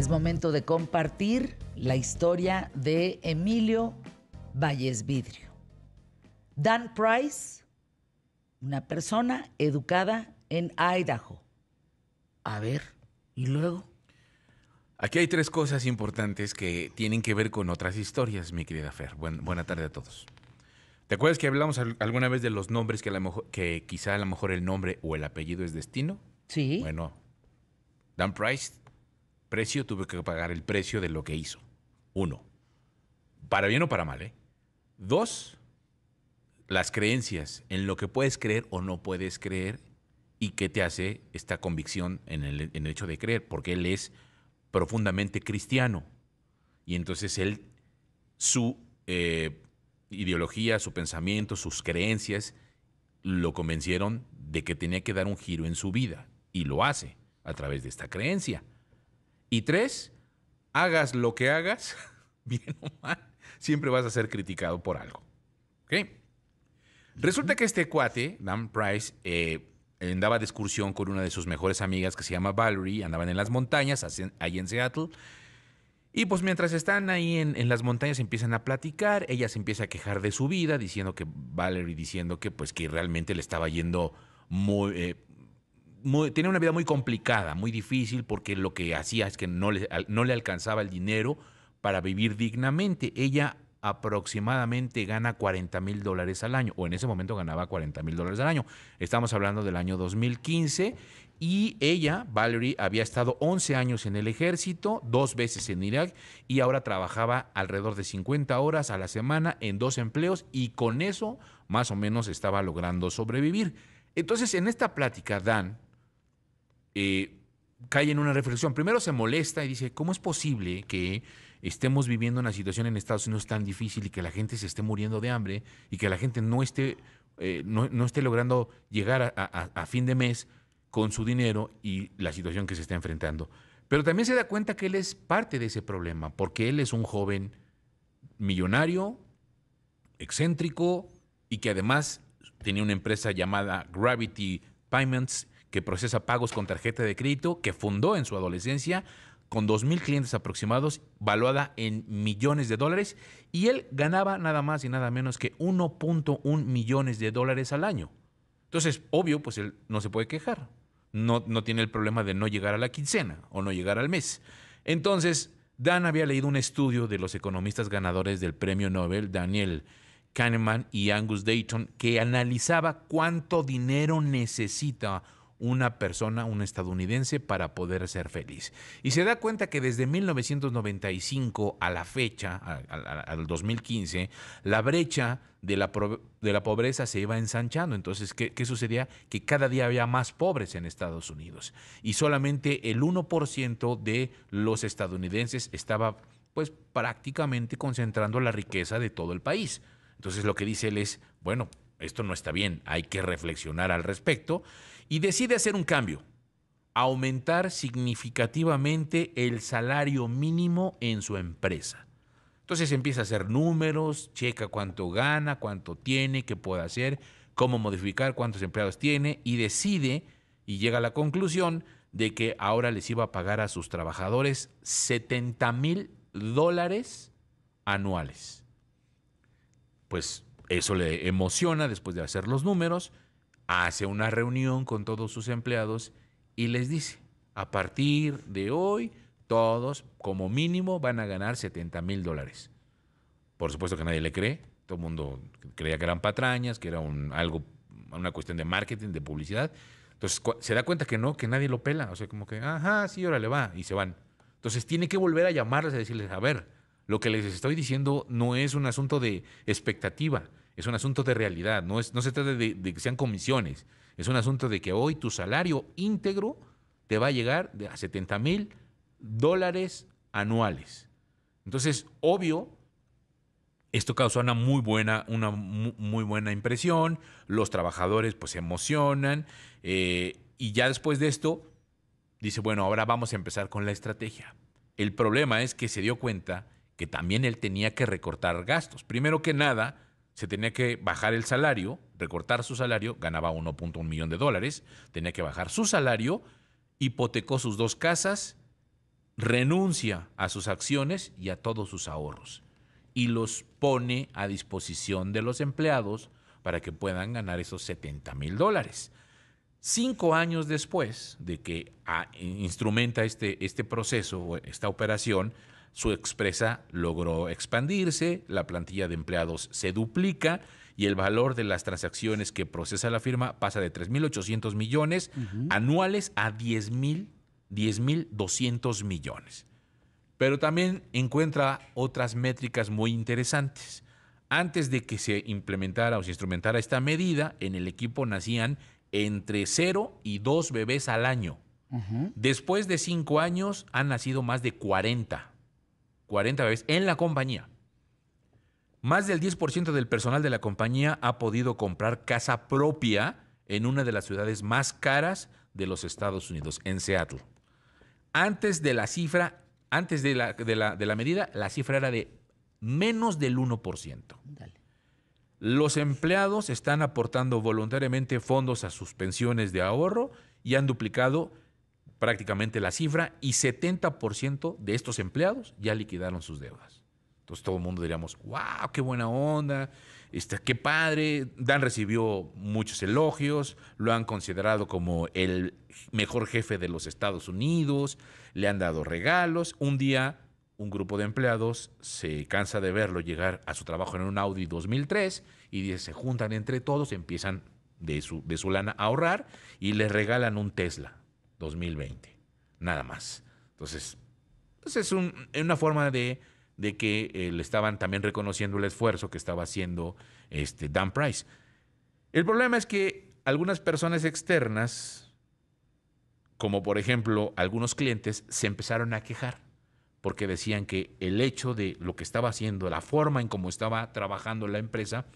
Es momento de compartir la historia de Emilio Valles Vidrio. Dan Price, una persona educada en Idaho. A ver, ¿y luego? Aquí hay tres cosas importantes que tienen que ver con otras historias, mi querida Fer. Buen, buena tarde a todos. ¿Te acuerdas que hablamos alguna vez de los nombres que, que quizá a lo mejor el nombre o el apellido es destino? Sí. Bueno, Dan Price precio, tuve que pagar el precio de lo que hizo. Uno, para bien o para mal. ¿eh? Dos, las creencias en lo que puedes creer o no puedes creer y qué te hace esta convicción en el, hecho de creer, porque él es profundamente cristiano. Y entonces él, su eh, ideología, su pensamiento, sus creencias, lo convencieron de que tenía que dar un giro en su vida. Y lo hace a través de esta creencia. Y tres, hagas lo que hagas, bien o mal, siempre vas a ser criticado por algo. ¿Ok? Resulta que este cuate, Dan Price, eh, andaba de excursión con una de sus mejores amigas que se llama Valerie, andaban en las montañas, ahí en Seattle. Y pues mientras están ahí en, las montañas empiezan a platicar, ella se empieza a quejar de su vida, diciendo que Valerie diciendo que pues que realmente le estaba yendo muy, eh, tenía una vida muy complicada, muy difícil, porque lo que hacía es que no no le alcanzaba el dinero para vivir dignamente. Ella aproximadamente gana 40 mil dólares al año, o en ese momento ganaba 40 mil dólares al año. Estamos hablando del año 2015 y ella, Valerie, había estado 11 años en el ejército, dos veces en Irak y ahora trabajaba alrededor de 50 horas a la semana en dos empleos y con eso más o menos estaba logrando sobrevivir. Entonces en esta plática Dan eh, cae en una reflexión. Primero se molesta y dice, ¿cómo es posible que estemos viviendo una situación en Estados Unidos tan difícil y que la gente se esté muriendo de hambre y que la gente no esté, eh, no, esté logrando llegar a, a fin de mes con su dinero y la situación que se está enfrentando? Pero también se da cuenta que él es parte de ese problema, porque él es un joven millonario, excéntrico y que además tenía una empresa llamada Gravity Payments que procesa pagos con tarjeta de crédito, que fundó en su adolescencia con 2.000 clientes aproximados, valuada en millones de dólares, y él ganaba nada más y nada menos que 1.1 millones de dólares al año. Entonces, obvio, pues él no se puede quejar. No, no tiene el problema de no llegar a la quincena o no llegar al mes. Entonces, Dan había leído un estudio de los economistas ganadores del premio Nobel, Daniel Kahneman y Angus Dayton, que analizaba cuánto dinero necesita una persona, un estadounidense, para poder ser feliz. Y se da cuenta que desde 1995 a la fecha, al 2015, la brecha de la, pobreza se iba ensanchando. Entonces, ¿qué, sucedía? Que cada día había más pobres en Estados Unidos y solamente el 1% de los estadounidenses estaba pues prácticamente concentrando la riqueza de todo el país. Entonces lo que dice él es, bueno, esto no está bien, hay que reflexionar al respecto, y decide hacer un cambio, aumentar significativamente el salario mínimo en su empresa. Entonces empieza a hacer números, checa cuánto gana, cuánto tiene, qué puede hacer, cómo modificar, cuántos empleados tiene y decide y llega a la conclusión de que ahora les iba a pagar a sus trabajadores 70 mil dólares anuales. Pues eso le emociona después de hacer los números, hace una reunión con todos sus empleados y les dice, a partir de hoy todos como mínimo van a ganar 70 mil dólares. Por supuesto que nadie le cree, todo el mundo creía que eran patrañas, que era algo, una cuestión de marketing, de publicidad. Entonces se da cuenta que no, que nadie lo pela, o sea, como que, ajá, sí, ahora le va, y se van. Entonces tiene que volver a llamarles a decirles, a ver, lo que les estoy diciendo no es un asunto de expectativa, es un asunto de realidad, no, es, no se trata de, que sean comisiones, es un asunto de que hoy tu salario íntegro te va a llegar a 70 mil dólares anuales. Entonces, obvio, esto causó una muy buena, una muy buena impresión, los trabajadores pues se emocionan eh, y ya después de esto dice, bueno, ahora vamos a empezar con la estrategia. El problema es que se dio cuenta que también él tenía que recortar gastos. Primero que nada, se tenía que bajar el salario, recortar su salario, ganaba 1.1 millón de dólares, tenía que bajar su salario, hipotecó sus dos casas, renuncia a sus acciones y a todos sus ahorros y los pone a disposición de los empleados para que puedan ganar esos 70 mil dólares. Cinco años después de que ah, instrumenta este, este proceso, esta operación, su expresa logró expandirse, la plantilla de empleados se duplica y el valor de las transacciones que procesa la firma pasa de 3.800 millones anuales a 10.200 millones. Pero también encuentra otras métricas muy interesantes. Antes de que se implementara o se instrumentara esta medida, en el equipo nacían entre 0 y 2 bebés al año. Después de 5 años han nacido más de 40. 40 veces, en la compañía. Más del 10% del personal de la compañía ha podido comprar casa propia en una de las ciudades más caras de los Estados Unidos, en Seattle. Antes de la cifra, antes de la, de la, medida, la cifra era de menos del 1%. Los empleados están aportando voluntariamente fondos a sus pensiones de ahorro y han duplicado prácticamente la cifra y 70% de estos empleados ya liquidaron sus deudas. Entonces todo el mundo diríamos, wow, qué buena onda, este, qué padre. Dan recibió muchos elogios, lo han considerado como el mejor jefe de los Estados Unidos, le han dado regalos. Un día un grupo de empleados se cansa de verlo llegar a su trabajo en un Audi 2003 y se juntan entre todos, empiezan de su, de su lana a ahorrar y le regalan un Tesla 2020. Nada más. Entonces, pues es una forma de, que eh, le estaban también reconociendo el esfuerzo que estaba haciendo este Dan Price. El problema es que algunas personas externas, como por ejemplo algunos clientes, se empezaron a quejar porque decían que el hecho de lo que estaba haciendo, la forma en cómo estaba trabajando la empresa,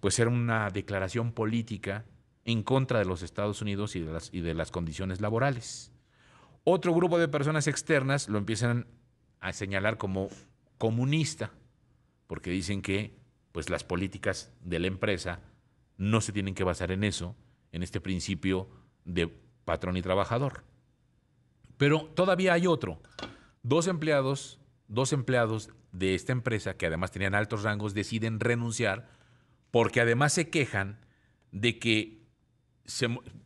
pues era una declaración política en contra de los Estados Unidos y de las, y de las condiciones laborales. Otro grupo de personas externas lo empiezan a señalar como comunista, porque dicen que pues, las políticas de la empresa no se tienen que basar en eso, en este principio de patrón y trabajador. Pero todavía hay otro. Dos empleados, dos empleados de esta empresa que además tenían altos rangos deciden renunciar porque además se quejan de que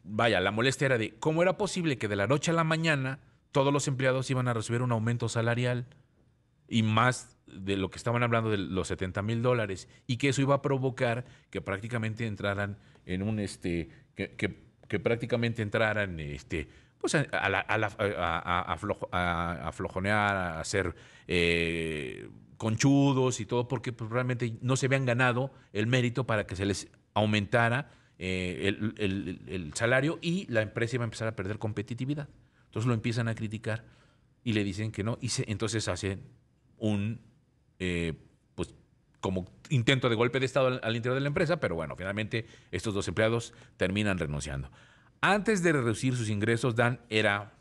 vaya, la molestia era de cómo era posible que de la noche a la mañana todos los empleados iban a recibir un aumento salarial y más de lo que estaban hablando de los 70 mil dólares y que eso iba a provocar que prácticamente entraran en un este que, prácticamente entraran este pues a, a, a, a, a hacer eh, conchudos y todo porque pues, realmente no se habían ganado el mérito para que se les aumentara eh, el, salario y la empresa iba a empezar a perder competitividad. Entonces lo empiezan a criticar y le dicen que no. Y entonces hacen un, eh, pues, como intento de golpe de Estado al, al interior de la empresa, pero bueno, finalmente estos dos empleados terminan renunciando. Antes de reducir sus ingresos, Dan era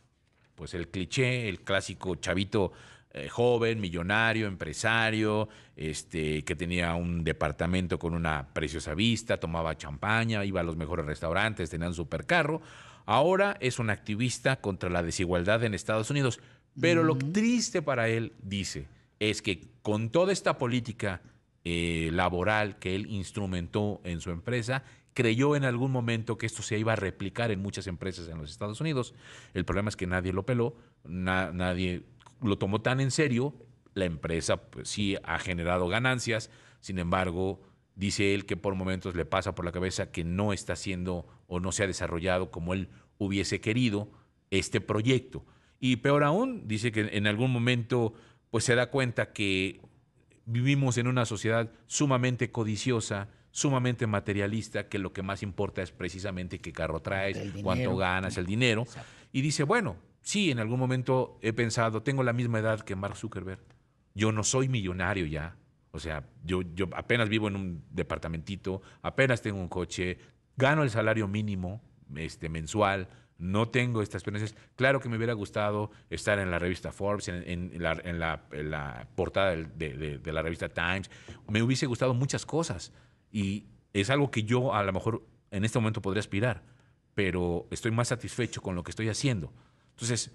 pues el cliché, el clásico chavito eh, joven, millonario, empresario, este, que tenía un departamento con una preciosa vista, tomaba champaña, iba a los mejores restaurantes, tenía un supercarro. Ahora es un activista contra la desigualdad en Estados Unidos. Pero lo triste para él, dice, es que con toda esta política eh, laboral que él instrumentó en su empresa, creyó en algún momento que esto se iba a replicar en muchas empresas en los Estados Unidos. El problema es que nadie lo peló, nadie lo tomó tan en serio, la empresa pues, sí ha generado ganancias, sin embargo, dice él que por momentos le pasa por la cabeza que no está siendo o no se ha desarrollado como él hubiese querido este proyecto. Y peor aún, dice que en algún momento pues se da cuenta que vivimos en una sociedad sumamente codiciosa, sumamente materialista, que lo que más importa es precisamente qué carro traes, cuánto ganas, el dinero. Y dice, bueno, Sí, en algún momento he pensado, tengo la misma edad que Mark Zuckerberg. Yo no soy millonario ya. O sea, yo, yo apenas vivo en un departamentito, apenas tengo un coche, gano el salario mínimo este, mensual, no tengo estas experiencias. Claro que me hubiera gustado estar en la revista Forbes, en, en, la, portada de la revista Times. Me hubiese gustado muchas cosas y es algo que yo a lo mejor en este momento podría aspirar, pero estoy más satisfecho con lo que estoy haciendo. Entonces,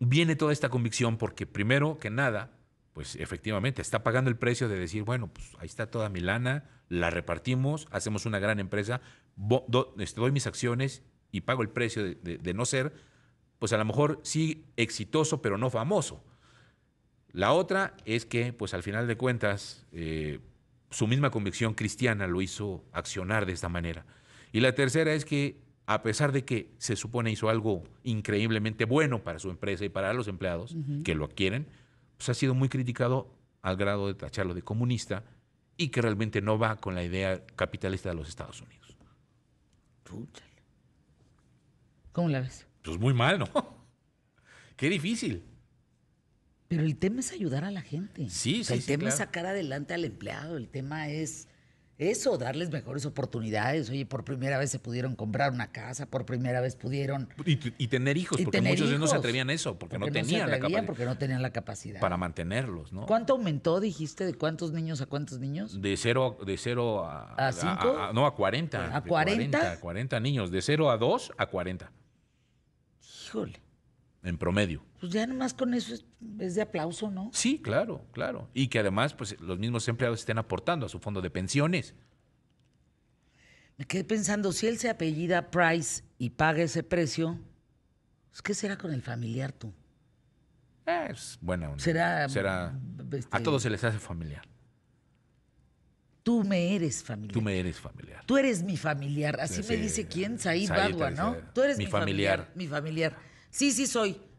viene toda esta convicción porque primero que nada, pues efectivamente, está pagando el precio de decir, bueno, pues ahí está toda mi lana, la repartimos, hacemos una gran empresa, este, doy mis acciones y pago el precio de, no ser, pues a lo mejor sí exitoso, pero no famoso. La otra es que, pues al final de cuentas, eh, su misma convicción cristiana lo hizo accionar de esta manera. Y la tercera es que a pesar de que se supone hizo algo increíblemente bueno para su empresa y para los empleados que lo adquieren, pues ha sido muy criticado al grado de tacharlo de comunista y que realmente no va con la idea capitalista de los Estados Unidos. ¿Cómo la ves? Pues muy mal, ¿no? Qué difícil. Pero el tema es ayudar a la gente. Sí, sí. El tema es sacar adelante al empleado, el tema es eso, darles mejores oportunidades. Oye, por primera vez se pudieron comprar una casa, por primera vez pudieron. Y, tener hijos, porque muchos de ellos no se atrevían a eso, porque, no tenían la Porque no tenían la capacidad. Para mantenerlos, ¿no? ¿Cuánto aumentó, dijiste, de cuántos niños a cuántos niños? De cero, de cero a. ¿A cinco? a, no, a 40. ¿A 40? 40? niños, de cero a dos a 40. Híjole en promedio. Pues ya nomás con eso es, de aplauso, ¿no? Sí, claro, claro. Y que además pues, los mismos empleados estén aportando a su fondo de pensiones. Me quedé pensando, si él se apellida Price y paga ese precio, pues, ¿qué será con el familiar tú? Eh, es buena Será. será a este, todos se les hace familiar. Tú me eres familiar. Tú me eres familiar. Tú eres mi familiar. Así me dice quién, Said Badwa, ¿no? Tú eres mi, familiar. Mi familiar. Sí, sí soy.